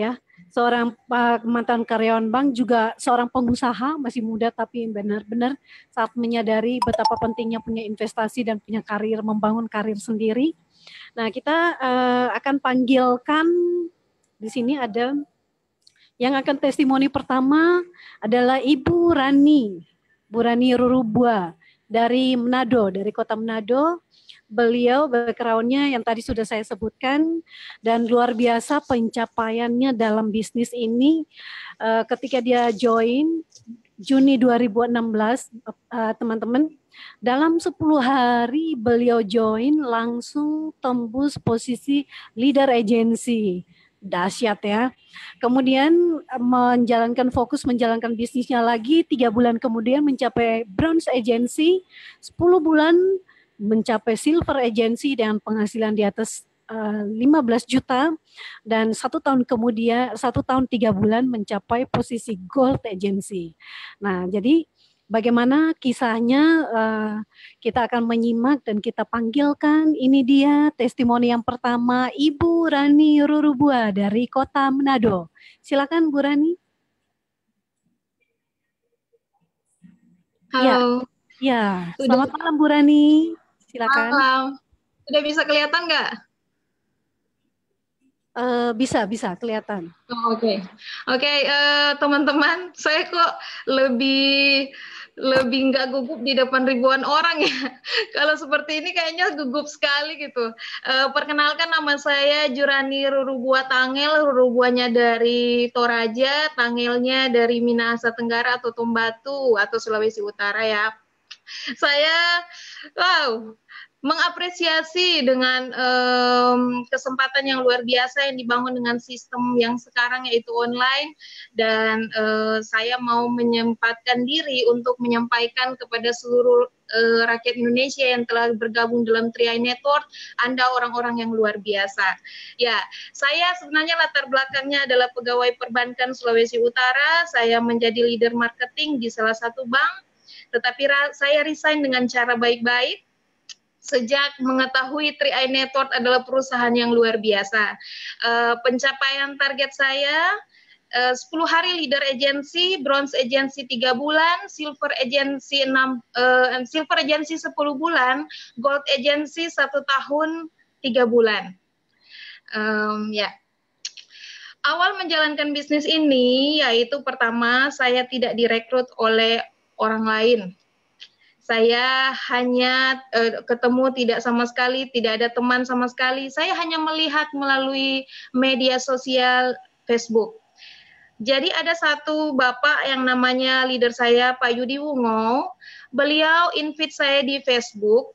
ya seorang Pak, eh, mantan karyawan bank juga seorang pengusaha masih muda tapi benar-benar saat menyadari betapa pentingnya punya investasi dan punya karir membangun karir sendiri. Nah kita uh, akan panggilkan di sini ada yang akan testimoni pertama adalah Ibu Rani, Bu Rani Rurubua dari Manado, dari kota Manado beliau backgroundnya yang tadi sudah saya sebutkan dan luar biasa pencapaiannya dalam bisnis ini uh, ketika dia join Juni 2016 teman eh, teman-teman dalam 10 hari beliau join langsung tembus posisi leader agency. Dahsyat ya. Kemudian eh, menjalankan fokus menjalankan bisnisnya lagi, tiga bulan kemudian mencapai bronze agency, 10 bulan mencapai silver agency dengan penghasilan di atas 15 eh, juta dan satu tahun kemudian satu tahun tiga bulan mencapai posisi gold agency. Nah, jadi bagaimana kisahnya eh, kita akan menyimak dan kita panggilkan ini dia testimoni yang pertama Ibu Rani Rurubua dari Kota Manado. Silakan Bu Rani. Halo. Ya, ya. selamat malam Bu Rani silakan. Malam. Sudah bisa kelihatan nggak? Uh, bisa, bisa kelihatan. Oke, oh, oke, okay. okay, uh, eh, teman-teman, saya kok lebih lebih nggak gugup di depan ribuan orang ya. Kalau seperti ini kayaknya gugup sekali gitu. Uh, perkenalkan nama saya Jurani Rurubua Tangel, Rurubuanya dari Toraja, Tangelnya dari Minahasa Tenggara atau Tombatu atau Sulawesi Utara ya saya wow mengapresiasi dengan um, kesempatan yang luar biasa yang dibangun dengan sistem yang sekarang yaitu online dan uh, saya mau menyempatkan diri untuk menyampaikan kepada seluruh uh, rakyat Indonesia yang telah bergabung dalam Triai Network Anda orang-orang yang luar biasa. Ya, saya sebenarnya latar belakangnya adalah pegawai perbankan Sulawesi Utara, saya menjadi leader marketing di salah satu bank tetapi saya resign dengan cara baik-baik sejak mengetahui 3i Network adalah perusahaan yang luar biasa. Uh, pencapaian target saya eh, uh, 10 hari leader agency, bronze agency 3 bulan, silver agency 6 uh, eh, silver agency 10 bulan, gold agency 1 tahun 3 bulan. Um, ya. Yeah. Awal menjalankan bisnis ini yaitu pertama saya tidak direkrut oleh orang lain. Saya hanya uh, ketemu tidak sama sekali, tidak ada teman sama sekali. Saya hanya melihat melalui media sosial Facebook. Jadi ada satu bapak yang namanya leader saya Pak Yudi Wungo. Beliau invite saya di Facebook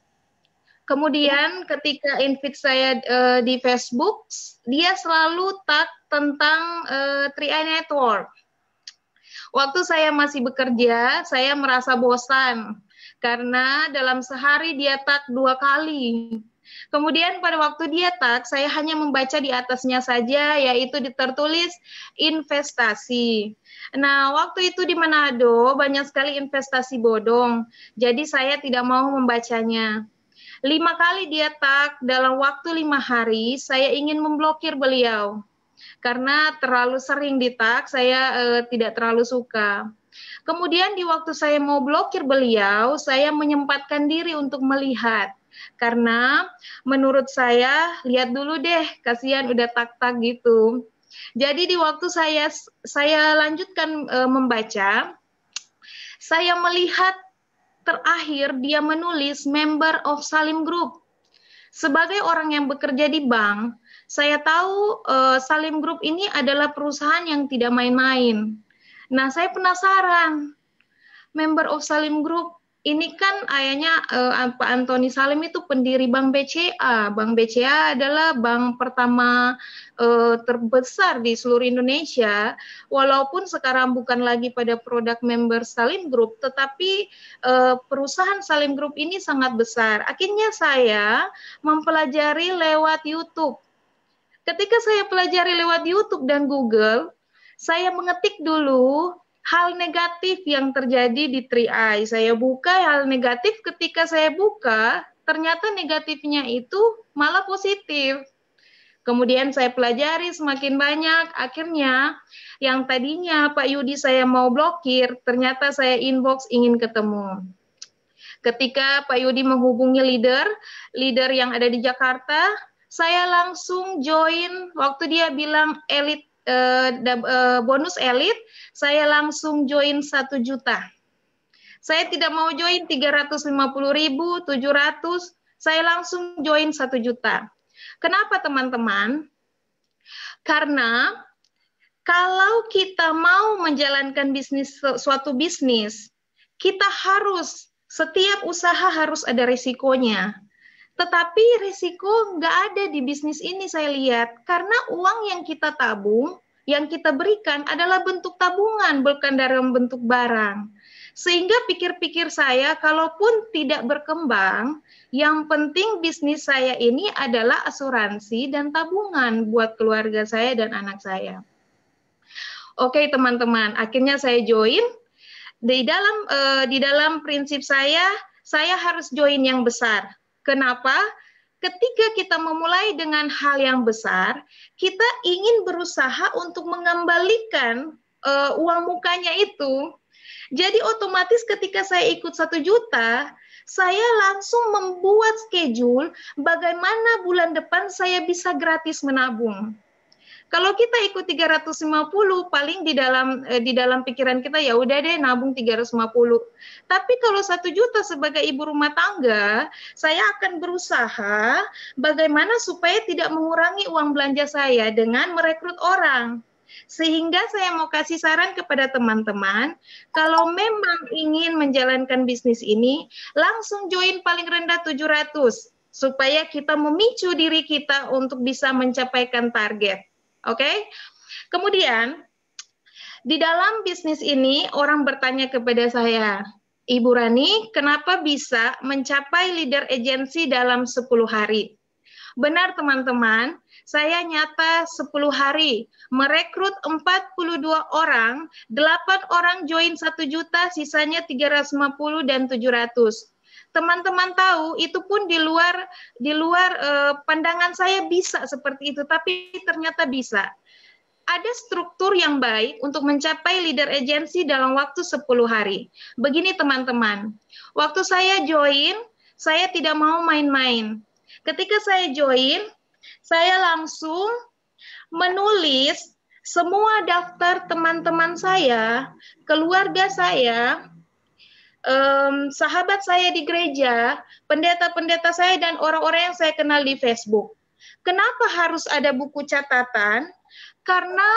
Kemudian ketika invite saya uh, di Facebook, dia selalu tag tentang uh, eh, 3 Network. Waktu saya masih bekerja, saya merasa bosan karena dalam sehari dia tak dua kali. Kemudian pada waktu dia tak, saya hanya membaca di atasnya saja, yaitu tertulis investasi. Nah, waktu itu di Manado banyak sekali investasi bodong, jadi saya tidak mau membacanya. Lima kali dia tak dalam waktu lima hari, saya ingin memblokir beliau karena terlalu sering ditak saya eh, tidak terlalu suka. Kemudian di waktu saya mau blokir beliau, saya menyempatkan diri untuk melihat karena menurut saya lihat dulu deh, kasihan udah tak-tak gitu. Jadi di waktu saya saya lanjutkan e, membaca, saya melihat terakhir dia menulis member of Salim Group. Sebagai orang yang bekerja di bank, saya tahu uh, Salim Group ini adalah perusahaan yang tidak main-main. Nah, saya penasaran. Member of Salim Group ini kan ayahnya eh, Pak Antoni Salim itu pendiri Bank BCA. Bank BCA adalah bank pertama eh, terbesar di seluruh Indonesia. Walaupun sekarang bukan lagi pada produk member Salim Group, tetapi eh, perusahaan Salim Group ini sangat besar. Akhirnya saya mempelajari lewat YouTube Ketika saya pelajari lewat YouTube dan Google, saya mengetik dulu hal negatif yang terjadi di TRI. i Saya buka hal negatif, ketika saya buka, ternyata negatifnya itu malah positif. Kemudian saya pelajari semakin banyak, akhirnya yang tadinya Pak Yudi saya mau blokir, ternyata saya inbox ingin ketemu. Ketika Pak Yudi menghubungi leader, leader yang ada di Jakarta, saya langsung join waktu dia bilang elit uh, uh, bonus elit, saya langsung join satu juta. Saya tidak mau join 350.000 700, saya langsung join satu juta. Kenapa teman-teman? Karena kalau kita mau menjalankan bisnis suatu bisnis, kita harus setiap usaha harus ada risikonya. Tetapi risiko nggak ada di bisnis ini saya lihat karena uang yang kita tabung, yang kita berikan adalah bentuk tabungan bukan dalam bentuk barang. Sehingga pikir-pikir saya kalaupun tidak berkembang, yang penting bisnis saya ini adalah asuransi dan tabungan buat keluarga saya dan anak saya. Oke teman-teman, akhirnya saya join di dalam uh, di dalam prinsip saya saya harus join yang besar Kenapa? Ketika kita memulai dengan hal yang besar, kita ingin berusaha untuk mengembalikan uh, uang mukanya itu. Jadi otomatis ketika saya ikut satu juta, saya langsung membuat schedule bagaimana bulan depan saya bisa gratis menabung. Kalau kita ikut 350 paling di dalam eh, di dalam pikiran kita ya udah deh nabung 350. Tapi kalau satu juta sebagai ibu rumah tangga, saya akan berusaha bagaimana supaya tidak mengurangi uang belanja saya dengan merekrut orang. Sehingga saya mau kasih saran kepada teman-teman, kalau memang ingin menjalankan bisnis ini, langsung join paling rendah 700 supaya kita memicu diri kita untuk bisa mencapaikan target. Oke? Okay? Kemudian di dalam bisnis ini orang bertanya kepada saya, Ibu Rani, kenapa bisa mencapai leader agency dalam 10 hari? Benar teman-teman, saya nyata 10 hari merekrut 42 orang, 8 orang join 1 juta, sisanya 350 dan 700 teman-teman tahu itu pun di luar di luar eh, pandangan saya bisa seperti itu tapi ternyata bisa ada struktur yang baik untuk mencapai leader agency dalam waktu 10 hari. Begini teman-teman, waktu saya join, saya tidak mau main-main. Ketika saya join, saya langsung menulis semua daftar teman-teman saya, keluarga saya, um, sahabat saya di gereja, pendeta-pendeta saya dan orang-orang yang saya kenal di Facebook. Kenapa harus ada buku catatan? Karena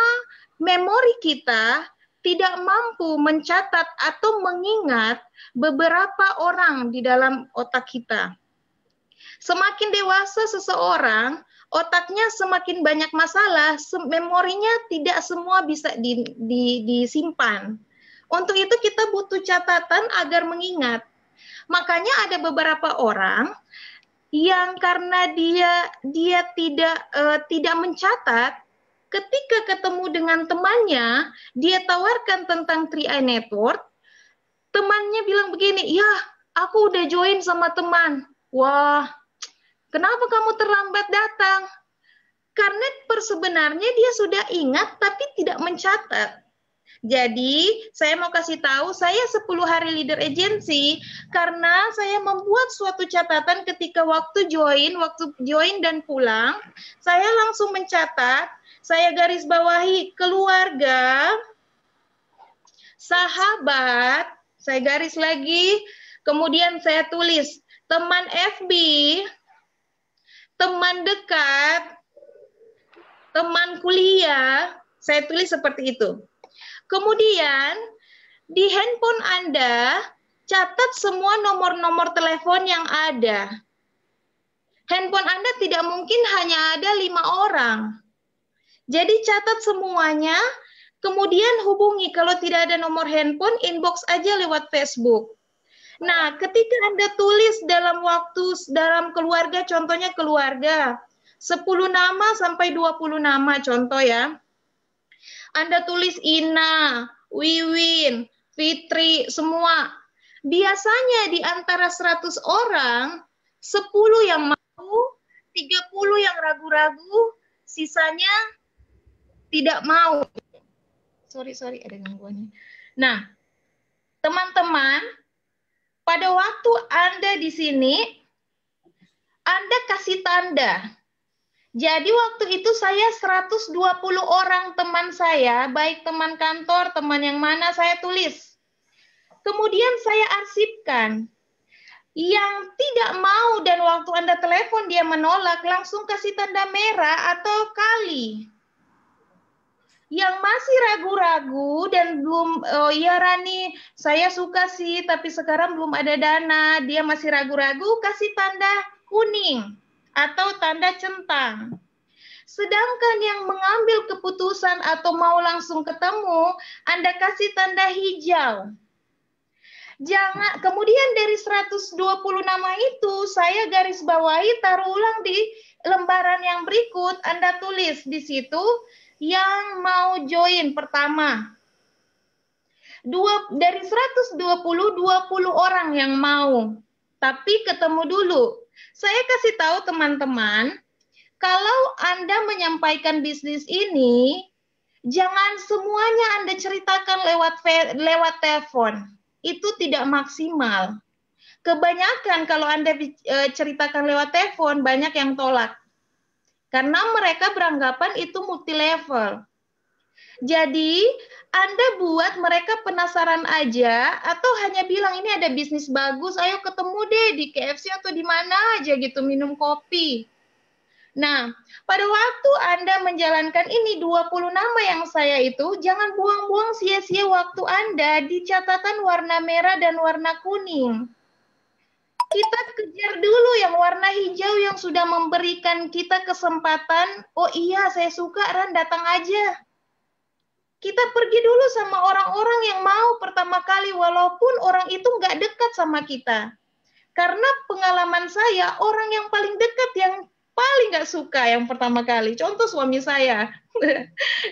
memori kita tidak mampu mencatat atau mengingat beberapa orang di dalam otak kita. Semakin dewasa seseorang, otaknya semakin banyak masalah, memorinya tidak semua bisa di, di, disimpan. Untuk itu kita butuh catatan agar mengingat. Makanya ada beberapa orang yang karena dia dia tidak uh, tidak mencatat ketika ketemu dengan temannya dia tawarkan tentang 3i network temannya bilang begini ya aku udah join sama teman wah kenapa kamu terlambat datang karena persebenarnya dia sudah ingat tapi tidak mencatat jadi, saya mau kasih tahu saya 10 hari leader agency karena saya membuat suatu catatan ketika waktu join, waktu join dan pulang, saya langsung mencatat, saya garis bawahi keluarga, sahabat, saya garis lagi, kemudian saya tulis teman FB, teman dekat, teman kuliah, saya tulis seperti itu. Kemudian di handphone Anda catat semua nomor-nomor telepon yang ada. Handphone Anda tidak mungkin hanya ada lima orang. Jadi catat semuanya, kemudian hubungi kalau tidak ada nomor handphone, inbox aja lewat Facebook. Nah, ketika Anda tulis dalam waktu dalam keluarga, contohnya keluarga, 10 nama sampai 20 nama contoh ya. Anda tulis Ina, Wiwin, Fitri, semua. Biasanya di antara 100 orang, 10 yang mau, 30 yang ragu-ragu, sisanya tidak mau. Sorry, sorry, ada gangguannya. Nah, teman-teman, pada waktu Anda di sini, Anda kasih tanda jadi waktu itu saya 120 orang teman saya, baik teman kantor, teman yang mana saya tulis. Kemudian saya arsipkan. Yang tidak mau dan waktu Anda telepon dia menolak, langsung kasih tanda merah atau kali. Yang masih ragu-ragu dan belum, oh iya Rani, saya suka sih, tapi sekarang belum ada dana, dia masih ragu-ragu, kasih tanda kuning atau tanda centang. Sedangkan yang mengambil keputusan atau mau langsung ketemu, Anda kasih tanda hijau. Jangan kemudian dari 120 nama itu saya garis bawahi taruh ulang di lembaran yang berikut Anda tulis di situ yang mau join pertama. Dua, dari 120 20 orang yang mau. Tapi ketemu dulu saya kasih tahu teman-teman, kalau Anda menyampaikan bisnis ini, jangan semuanya Anda ceritakan lewat lewat telepon. Itu tidak maksimal. Kebanyakan kalau Anda e, ceritakan lewat telepon banyak yang tolak. Karena mereka beranggapan itu multi level jadi, Anda buat mereka penasaran aja atau hanya bilang ini ada bisnis bagus, ayo ketemu deh di KFC atau di mana aja gitu minum kopi. Nah, pada waktu Anda menjalankan ini 20 nama yang saya itu, jangan buang-buang sia-sia waktu Anda di catatan warna merah dan warna kuning. Kita kejar dulu yang warna hijau yang sudah memberikan kita kesempatan, oh iya saya suka Ran datang aja kita pergi dulu sama orang-orang yang mau pertama kali walaupun orang itu nggak dekat sama kita. Karena pengalaman saya, orang yang paling dekat yang paling nggak suka yang pertama kali. Contoh suami saya.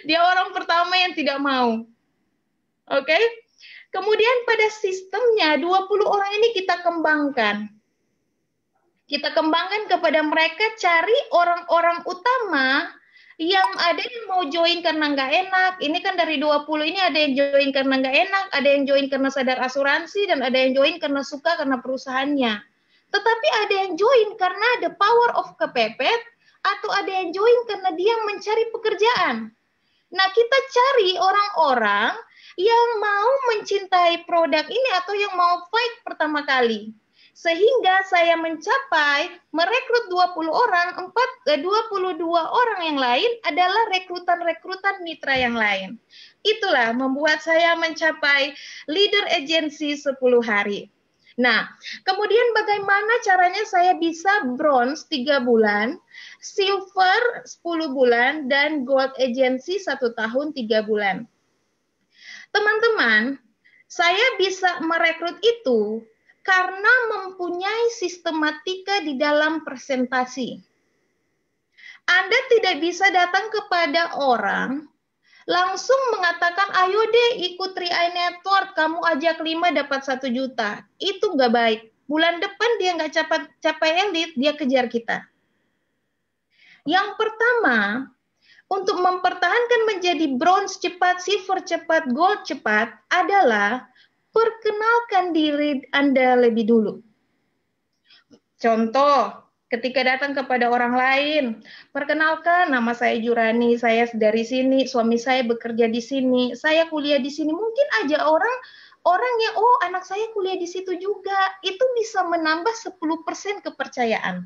Dia orang pertama yang tidak mau. Oke? Okay? Kemudian pada sistemnya 20 orang ini kita kembangkan. Kita kembangkan kepada mereka cari orang-orang utama yang ada yang mau join karena nggak enak. Ini kan dari 20 ini ada yang join karena nggak enak, ada yang join karena sadar asuransi, dan ada yang join karena suka karena perusahaannya. Tetapi ada yang join karena the power of kepepet, atau ada yang join karena dia mencari pekerjaan. Nah, kita cari orang-orang yang mau mencintai produk ini atau yang mau fight pertama kali sehingga saya mencapai merekrut 20 orang, 4 22 eh, orang yang lain adalah rekrutan-rekrutan mitra yang lain. Itulah membuat saya mencapai leader agency 10 hari. Nah, kemudian bagaimana caranya saya bisa bronze 3 bulan, silver 10 bulan, dan gold agency 1 tahun 3 bulan. Teman-teman, saya bisa merekrut itu karena mempunyai sistematika di dalam presentasi. Anda tidak bisa datang kepada orang langsung mengatakan ayo deh ikut 3 Network, kamu ajak lima dapat satu juta. Itu nggak baik. Bulan depan dia nggak capai, capai elit, dia kejar kita. Yang pertama, untuk mempertahankan menjadi bronze cepat, silver cepat, gold cepat adalah perkenalkan diri Anda lebih dulu. Contoh, ketika datang kepada orang lain, perkenalkan nama saya Jurani, saya dari sini, suami saya bekerja di sini, saya kuliah di sini. Mungkin aja orang orang yang oh anak saya kuliah di situ juga, itu bisa menambah 10% kepercayaan.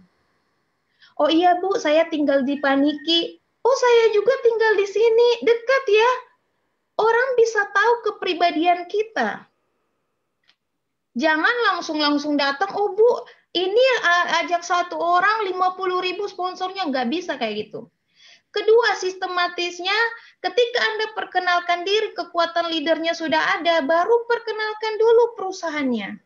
Oh iya Bu, saya tinggal di Paniki. Oh saya juga tinggal di sini, dekat ya. Orang bisa tahu kepribadian kita Jangan langsung-langsung datang, oh Bu, ini eh, ajak satu orang 50 ribu sponsornya, nggak bisa kayak gitu. Kedua, sistematisnya ketika Anda perkenalkan diri, kekuatan leadernya sudah ada, baru perkenalkan dulu perusahaannya.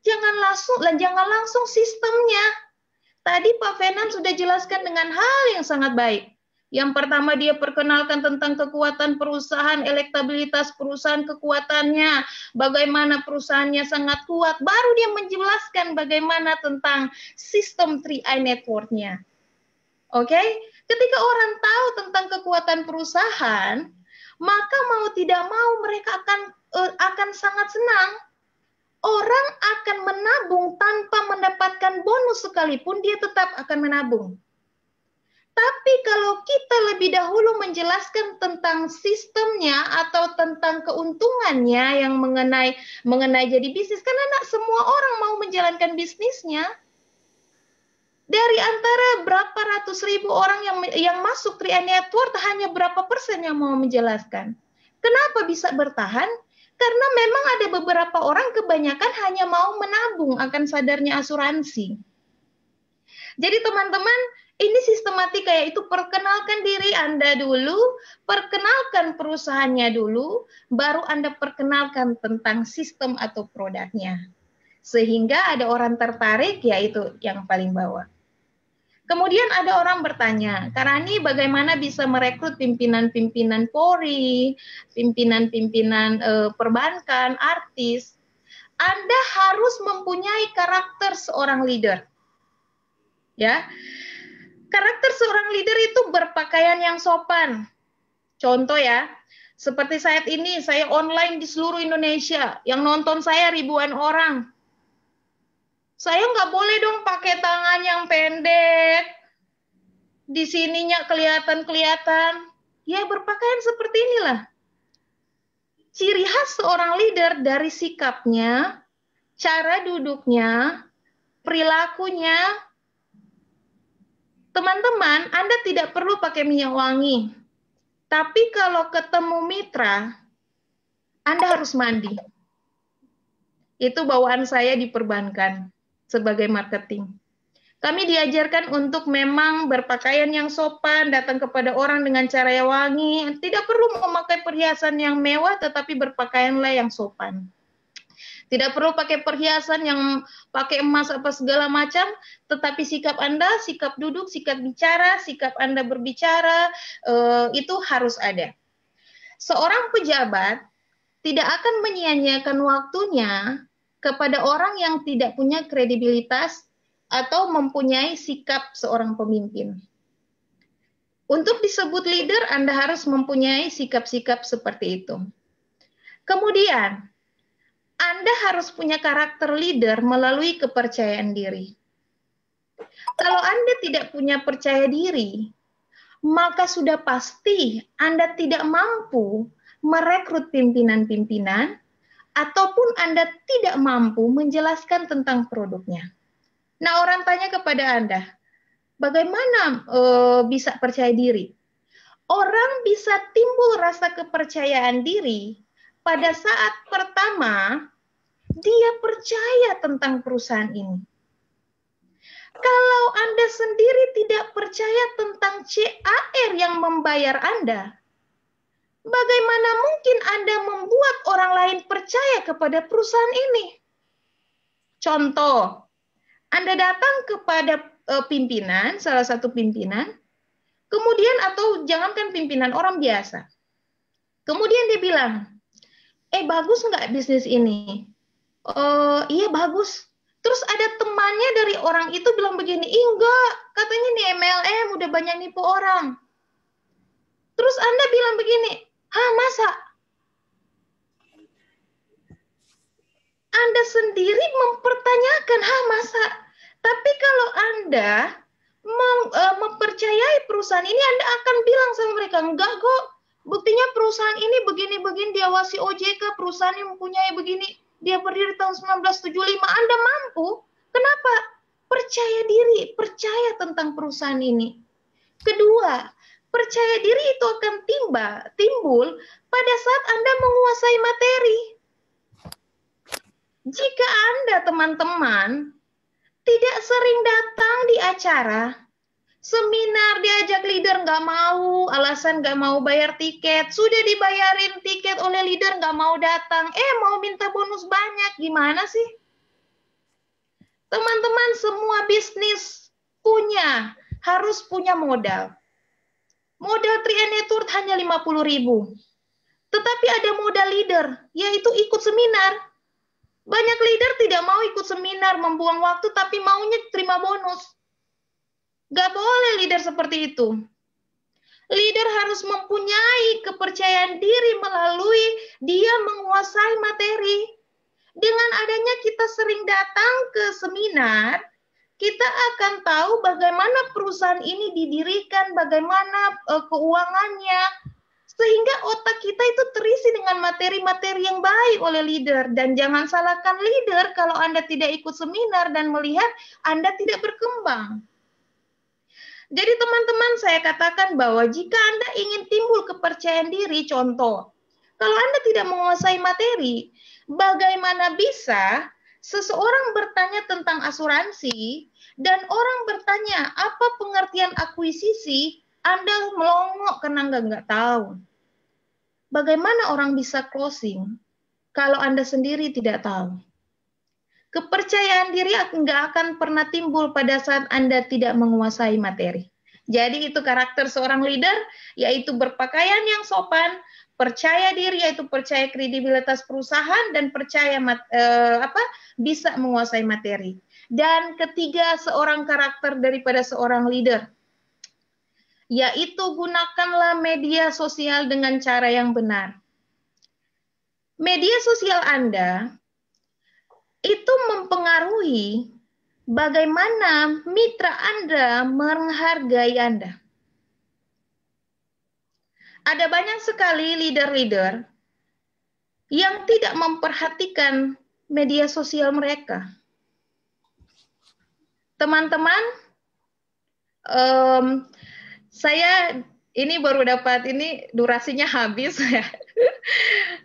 Jangan langsung, dan jangan langsung sistemnya. Tadi Pak Fenan sudah jelaskan dengan hal yang sangat baik. Yang pertama dia perkenalkan tentang kekuatan perusahaan, elektabilitas perusahaan, kekuatannya, bagaimana perusahaannya sangat kuat. Baru dia menjelaskan bagaimana tentang sistem 3i networknya. Oke, okay? ketika orang tahu tentang kekuatan perusahaan, maka mau tidak mau mereka akan eh, akan sangat senang. Orang akan menabung tanpa mendapatkan bonus sekalipun dia tetap akan menabung. Tapi kalau kita lebih dahulu menjelaskan tentang sistemnya atau tentang keuntungannya yang mengenai mengenai jadi bisnis, karena anak semua orang mau menjalankan bisnisnya. Dari antara berapa ratus ribu orang yang yang masuk Tria Network hanya berapa persen yang mau menjelaskan? Kenapa bisa bertahan? Karena memang ada beberapa orang kebanyakan hanya mau menabung akan sadarnya asuransi. Jadi teman-teman ini sistematika yaitu perkenalkan diri Anda dulu, perkenalkan perusahaannya dulu, baru Anda perkenalkan tentang sistem atau produknya. Sehingga ada orang tertarik yaitu yang paling bawah. Kemudian ada orang bertanya, karena ini bagaimana bisa merekrut pimpinan-pimpinan Polri, pimpinan-pimpinan e, perbankan, artis? Anda harus mempunyai karakter seorang leader. Ya. Karakter seorang leader itu berpakaian yang sopan. Contoh ya, seperti saat ini saya online di seluruh Indonesia, yang nonton saya ribuan orang. Saya nggak boleh dong pakai tangan yang pendek, di sininya kelihatan-kelihatan. Ya berpakaian seperti inilah. Ciri khas seorang leader dari sikapnya, cara duduknya, perilakunya, Teman-teman, Anda tidak perlu pakai minyak wangi. Tapi kalau ketemu mitra, Anda harus mandi. Itu bawaan saya diperbankan sebagai marketing. Kami diajarkan untuk memang berpakaian yang sopan, datang kepada orang dengan cara yang wangi, tidak perlu memakai perhiasan yang mewah, tetapi berpakaianlah yang sopan. Tidak perlu pakai perhiasan yang pakai emas apa segala macam, tetapi sikap Anda, sikap duduk, sikap bicara, sikap Anda berbicara eh, itu harus ada. Seorang pejabat tidak akan menyia-nyiakan waktunya kepada orang yang tidak punya kredibilitas atau mempunyai sikap seorang pemimpin. Untuk disebut leader, Anda harus mempunyai sikap-sikap seperti itu. Kemudian, anda harus punya karakter leader melalui kepercayaan diri. Kalau Anda tidak punya percaya diri, maka sudah pasti Anda tidak mampu merekrut pimpinan-pimpinan ataupun Anda tidak mampu menjelaskan tentang produknya. Nah, orang tanya kepada Anda, bagaimana e, bisa percaya diri? Orang bisa timbul rasa kepercayaan diri pada saat pertama dia percaya tentang perusahaan ini. Kalau Anda sendiri tidak percaya tentang CAR yang membayar Anda, bagaimana mungkin Anda membuat orang lain percaya kepada perusahaan ini? Contoh, Anda datang kepada e, pimpinan, salah satu pimpinan, kemudian atau jangankan pimpinan orang biasa. Kemudian dia bilang, "Eh bagus nggak bisnis ini? uh, iya bagus terus ada temannya dari orang itu bilang begini Ih, enggak katanya di MLM udah banyak nipu orang terus anda bilang begini hah masa anda sendiri mempertanyakan hah masa tapi kalau anda eh, mempercayai perusahaan ini anda akan bilang sama mereka enggak kok buktinya perusahaan ini begini-begini diawasi OJK perusahaan yang mempunyai begini dia berdiri tahun 1975, Anda mampu. Kenapa? Percaya diri, percaya tentang perusahaan ini. Kedua, percaya diri itu akan timba, timbul pada saat Anda menguasai materi. Jika Anda, teman-teman, tidak sering datang di acara, Seminar diajak leader nggak mau, alasan nggak mau bayar tiket. Sudah dibayarin tiket oleh leader nggak mau datang. Eh mau minta bonus banyak, gimana sih? Teman-teman semua bisnis punya, harus punya modal. Modal 3N hanya 50 ribu. Tetapi ada modal leader, yaitu ikut seminar. Banyak leader tidak mau ikut seminar, membuang waktu, tapi maunya terima bonus Gak boleh leader seperti itu. Leader harus mempunyai kepercayaan diri melalui dia menguasai materi. Dengan adanya kita sering datang ke seminar, kita akan tahu bagaimana perusahaan ini didirikan, bagaimana e, keuangannya, sehingga otak kita itu terisi dengan materi-materi yang baik oleh leader dan jangan salahkan leader kalau Anda tidak ikut seminar dan melihat Anda tidak berkembang. Jadi teman-teman saya katakan bahwa jika Anda ingin timbul kepercayaan diri, contoh, kalau Anda tidak menguasai materi, bagaimana bisa seseorang bertanya tentang asuransi dan orang bertanya apa pengertian akuisisi, Anda melongo karena nggak nggak tahu. Bagaimana orang bisa closing kalau Anda sendiri tidak tahu? Kepercayaan diri nggak akan pernah timbul pada saat Anda tidak menguasai materi. Jadi itu karakter seorang leader, yaitu berpakaian yang sopan, percaya diri, yaitu percaya kredibilitas perusahaan dan percaya mat, eh, apa bisa menguasai materi. Dan ketiga seorang karakter daripada seorang leader, yaitu gunakanlah media sosial dengan cara yang benar. Media sosial Anda itu mempengaruhi bagaimana mitra Anda menghargai Anda. Ada banyak sekali leader-leader yang tidak memperhatikan media sosial mereka. Teman-teman, um, saya ini baru dapat ini durasinya habis ya.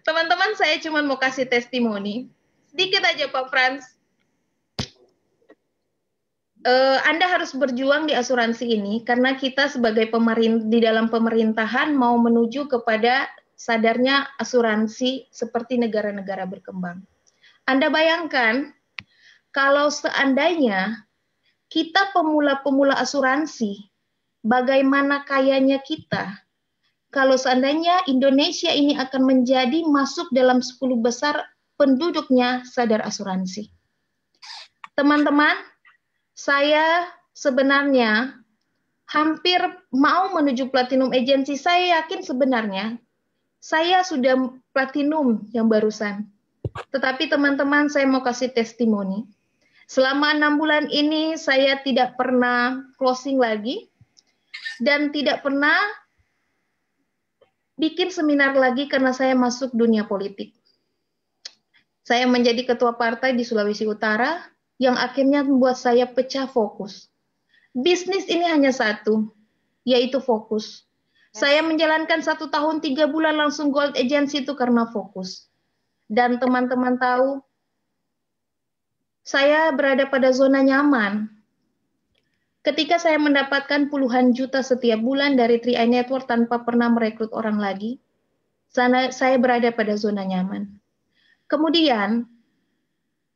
Teman-teman saya cuma mau kasih testimoni. Sedikit aja Pak Frans. Uh, Anda harus berjuang di asuransi ini karena kita sebagai pemerintah di dalam pemerintahan mau menuju kepada sadarnya asuransi seperti negara-negara berkembang. Anda bayangkan kalau seandainya kita pemula-pemula asuransi, bagaimana kayanya kita kalau seandainya Indonesia ini akan menjadi masuk dalam 10 besar penduduknya sadar asuransi. Teman-teman, saya sebenarnya hampir mau menuju platinum agency. Saya yakin sebenarnya saya sudah platinum yang barusan. Tetapi teman-teman, saya mau kasih testimoni. Selama enam bulan ini saya tidak pernah closing lagi dan tidak pernah bikin seminar lagi karena saya masuk dunia politik. Saya menjadi ketua partai di Sulawesi Utara yang akhirnya membuat saya pecah fokus. Bisnis ini hanya satu, yaitu fokus. Saya menjalankan satu tahun tiga bulan langsung gold agency itu karena fokus. Dan teman-teman tahu, saya berada pada zona nyaman. Ketika saya mendapatkan puluhan juta setiap bulan dari 3 Network tanpa pernah merekrut orang lagi, saya berada pada zona nyaman. Kemudian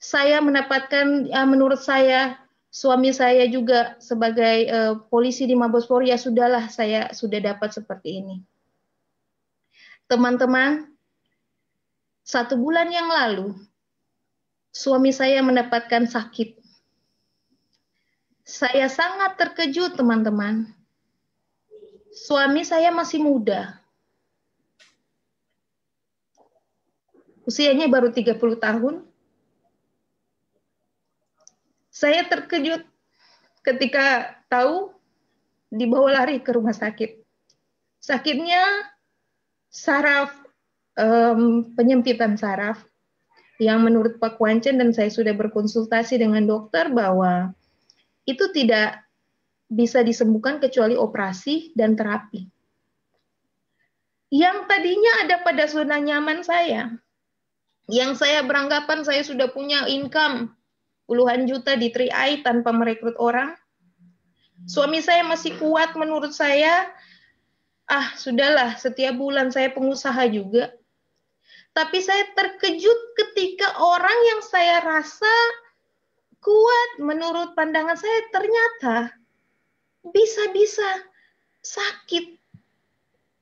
saya mendapatkan ya, menurut saya suami saya juga sebagai uh, polisi di Mabes Polri ya sudahlah saya sudah dapat seperti ini. Teman-teman, satu bulan yang lalu suami saya mendapatkan sakit. Saya sangat terkejut, teman-teman. Suami saya masih muda. usianya baru 30 tahun. Saya terkejut ketika tahu dibawa lari ke rumah sakit. Sakitnya saraf, um, penyempitan saraf, yang menurut Pak Wancen dan saya sudah berkonsultasi dengan dokter bahwa itu tidak bisa disembuhkan kecuali operasi dan terapi. Yang tadinya ada pada zona nyaman saya, yang saya beranggapan saya sudah punya income puluhan juta di 3i tanpa merekrut orang. Suami saya masih kuat menurut saya. Ah, sudahlah, setiap bulan saya pengusaha juga. Tapi saya terkejut ketika orang yang saya rasa kuat menurut pandangan saya ternyata bisa-bisa sakit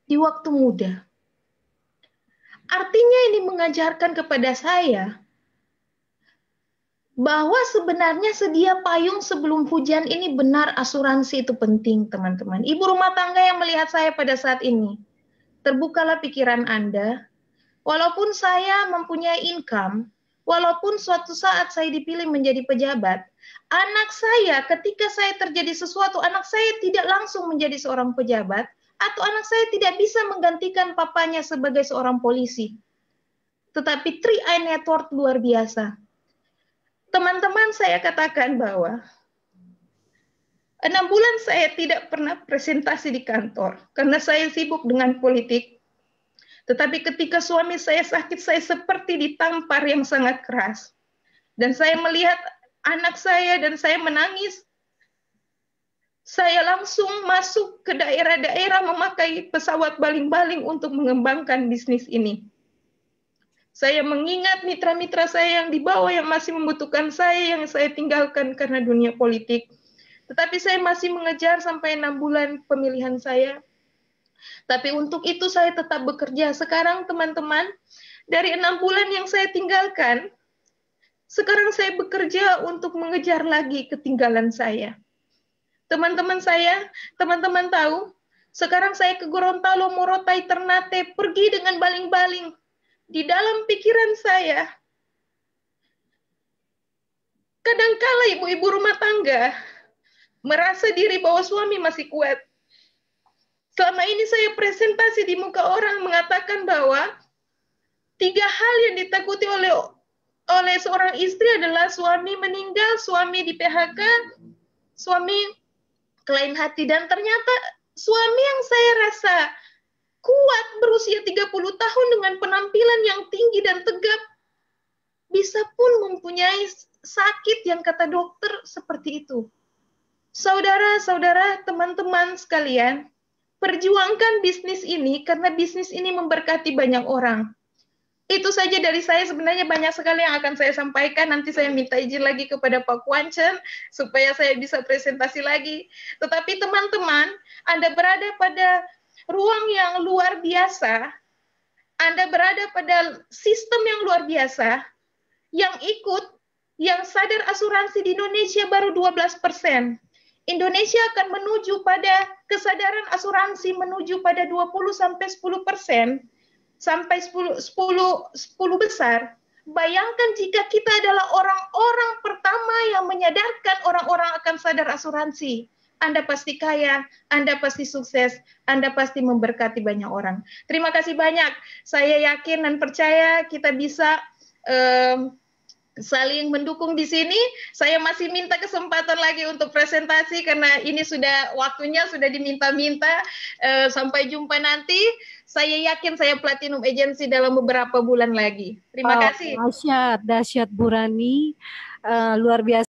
di waktu muda. Artinya ini mengajarkan kepada saya bahwa sebenarnya sedia payung sebelum hujan ini benar asuransi itu penting, teman-teman. Ibu rumah tangga yang melihat saya pada saat ini, terbukalah pikiran Anda. Walaupun saya mempunyai income, walaupun suatu saat saya dipilih menjadi pejabat, anak saya ketika saya terjadi sesuatu, anak saya tidak langsung menjadi seorang pejabat, atau anak saya tidak bisa menggantikan papanya sebagai seorang polisi. Tetapi 3i Network luar biasa. Teman-teman saya katakan bahwa enam bulan saya tidak pernah presentasi di kantor karena saya sibuk dengan politik. Tetapi ketika suami saya sakit, saya seperti ditampar yang sangat keras. Dan saya melihat anak saya dan saya menangis saya langsung masuk ke daerah-daerah memakai pesawat baling-baling untuk mengembangkan bisnis ini. Saya mengingat mitra-mitra saya yang di bawah yang masih membutuhkan saya yang saya tinggalkan karena dunia politik. Tetapi saya masih mengejar sampai enam bulan pemilihan saya. Tapi untuk itu saya tetap bekerja. Sekarang teman-teman, dari enam bulan yang saya tinggalkan, sekarang saya bekerja untuk mengejar lagi ketinggalan saya Teman-teman saya, teman-teman tahu, sekarang saya ke Gorontalo, Morotai, Ternate, pergi dengan baling-baling. Di dalam pikiran saya, kadangkala ibu-ibu rumah tangga merasa diri bahwa suami masih kuat. Selama ini saya presentasi di muka orang mengatakan bahwa tiga hal yang ditakuti oleh oleh seorang istri adalah suami meninggal, suami di PHK, suami klaim hati dan ternyata suami yang saya rasa kuat berusia 30 tahun dengan penampilan yang tinggi dan tegap bisa pun mempunyai sakit yang kata dokter seperti itu. Saudara-saudara, teman-teman sekalian, perjuangkan bisnis ini karena bisnis ini memberkati banyak orang. Itu saja dari saya. Sebenarnya banyak sekali yang akan saya sampaikan. Nanti saya minta izin lagi kepada Pak Kuanchen supaya saya bisa presentasi lagi. Tetapi teman-teman, Anda berada pada ruang yang luar biasa. Anda berada pada sistem yang luar biasa yang ikut yang sadar asuransi di Indonesia baru 12 persen. Indonesia akan menuju pada kesadaran asuransi menuju pada 20 sampai 10 persen sampai 10 10 10 besar. Bayangkan jika kita adalah orang-orang pertama yang menyadarkan orang-orang akan sadar asuransi. Anda pasti kaya, Anda pasti sukses, Anda pasti memberkati banyak orang. Terima kasih banyak. Saya yakin dan percaya kita bisa um, saling mendukung di sini. Saya masih minta kesempatan lagi untuk presentasi karena ini sudah waktunya sudah diminta-minta. Uh, sampai jumpa nanti. Saya yakin saya Platinum Agency dalam beberapa bulan lagi. Terima wow, oh, kasih. Dahsyat, dahsyat Burani. Uh, eh, luar biasa.